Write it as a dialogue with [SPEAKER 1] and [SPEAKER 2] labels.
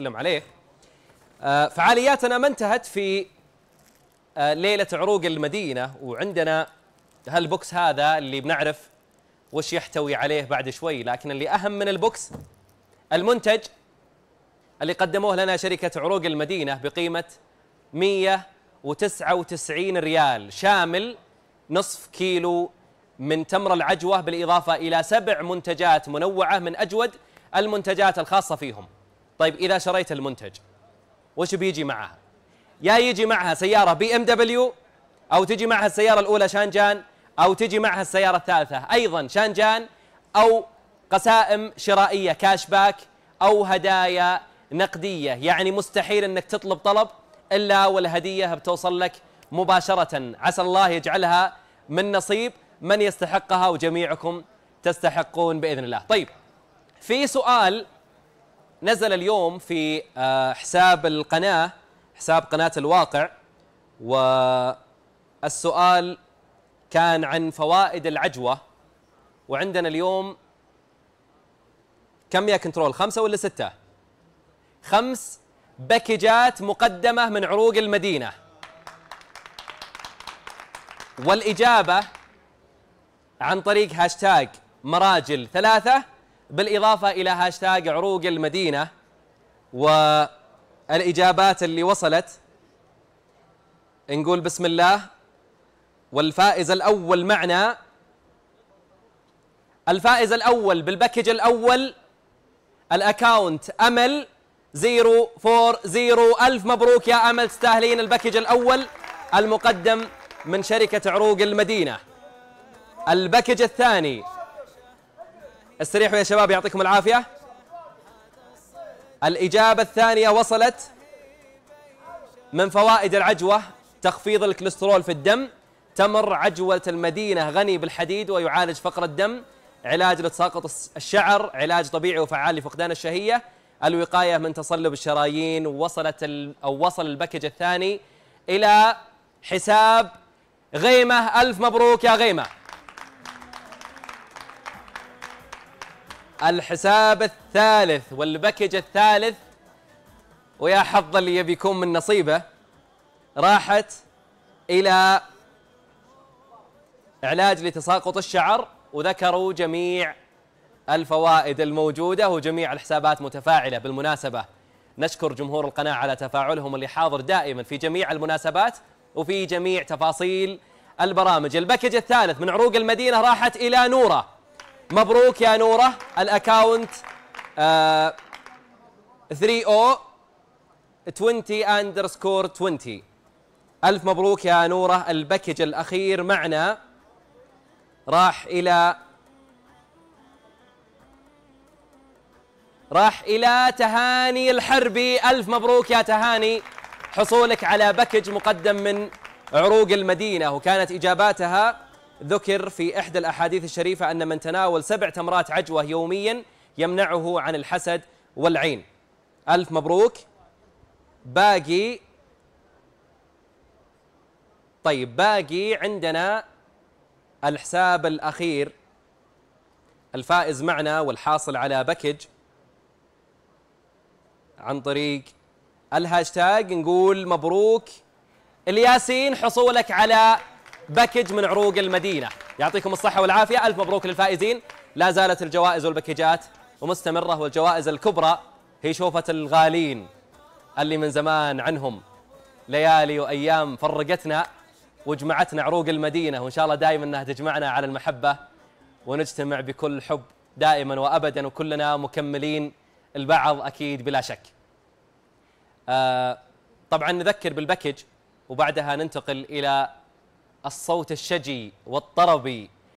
[SPEAKER 1] نتكلم عليه آه، فعالياتنا ما انتهت في آه، ليلة عروق المدينة وعندنا هالبوكس هذا اللي بنعرف وش يحتوي عليه بعد شوي لكن اللي أهم من البوكس المنتج اللي قدموه لنا شركة عروق المدينة بقيمة 199 ريال شامل نصف كيلو من تمر العجوة بالإضافة إلى سبع منتجات منوعة من أجود المنتجات الخاصة فيهم طيب إذا شريت المنتج وش بيجي معها يا يجي معها سيارة بي ام دبليو أو تجي معها السيارة الأولى شانجان أو تجي معها السيارة الثالثة أيضا شانجان أو قسائم شرائية كاش باك أو هدايا نقدية يعني مستحيل أنك تطلب طلب إلا والهدية بتوصل لك مباشرة عسى الله يجعلها من نصيب من يستحقها وجميعكم تستحقون بإذن الله طيب في سؤال نزل اليوم في آه، حساب القناة حساب قناة الواقع والسؤال كان عن فوائد العجوة وعندنا اليوم كم يا كنترول خمسة ولا ستة خمس باكجات مقدمة من عروق المدينة والإجابة عن طريق هاشتاج مراجل ثلاثة بالإضافة إلى هاشتاج عروق المدينة والإجابات اللي وصلت نقول بسم الله والفائز الأول معنا الفائز الأول بالباكج الأول الأكاونت أمل 040 ألف مبروك يا أمل تستاهلين الباكج الأول المقدم من شركة عروق المدينة الباكج الثاني استريحوا يا شباب يعطيكم العافية الإجابة الثانية وصلت من فوائد العجوة تخفيض الكوليسترول في الدم تمر عجوة المدينة غني بالحديد ويعالج فقر الدم علاج لتساقط الشعر علاج طبيعي وفعال لفقدان الشهية الوقاية من تصلب الشرايين وصلت ال... أو وصل الباكج الثاني إلى حساب غيمة ألف مبروك يا غيمة الحساب الثالث والباكج الثالث ويا حظ اللي يبي يكون من نصيبه راحت إلى علاج لتساقط الشعر وذكروا جميع الفوائد الموجودة وجميع الحسابات متفاعلة بالمناسبة نشكر جمهور القناة على تفاعلهم اللي حاضر دائما في جميع المناسبات وفي جميع تفاصيل البرامج الباكج الثالث من عروق المدينة راحت إلى نوره مبروك يا نوره الاكاونت 3 3O 20 اندرسكور 20 الف مبروك يا نوره الباكج الاخير معنا راح الى راح الى تهاني الحربي الف مبروك يا تهاني حصولك على باكج مقدم من عروق المدينه وكانت اجاباتها ذكر في إحدى الأحاديث الشريفة أن من تناول سبع تمرات عجوة يوميا يمنعه عن الحسد والعين ألف مبروك باقي طيب باقي عندنا الحساب الأخير الفائز معنا والحاصل على بكج عن طريق الهاشتاج نقول مبروك الياسين حصولك على باكج من عروق المدينة يعطيكم الصحة والعافية ألف مبروك للفائزين لا زالت الجوائز والباكجات ومستمرة والجوائز الكبرى هي شوفة الغالين اللي من زمان عنهم ليالي وأيام فرقتنا وجمعتنا عروق المدينة وإن شاء الله دائما أنها تجمعنا على المحبة ونجتمع بكل حب دائما وأبدا وكلنا مكملين البعض أكيد بلا شك آه طبعا نذكر بالباكج وبعدها ننتقل إلى الصوت الشجي والطربي